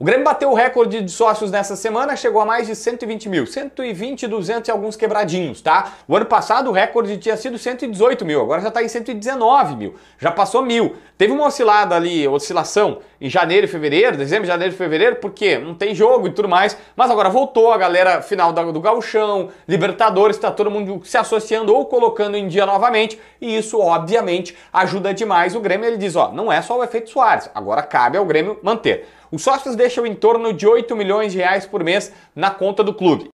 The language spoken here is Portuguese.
O Grêmio bateu o recorde de sócios nessa semana, chegou a mais de 120 mil. 120, 200 e alguns quebradinhos, tá? O ano passado o recorde tinha sido 118 mil, agora já está em 119 mil. Já passou mil. Teve uma oscilada ali, oscilação em janeiro e fevereiro, dezembro, janeiro e fevereiro, porque não tem jogo e tudo mais. Mas agora voltou a galera final do galchão, Libertadores, está todo mundo se associando ou colocando em dia novamente, e isso obviamente ajuda demais o Grêmio. Ele diz, ó, não é só o efeito Soares, agora cabe ao Grêmio manter. Os sócios deixam em torno de 8 milhões de reais por mês na conta do clube.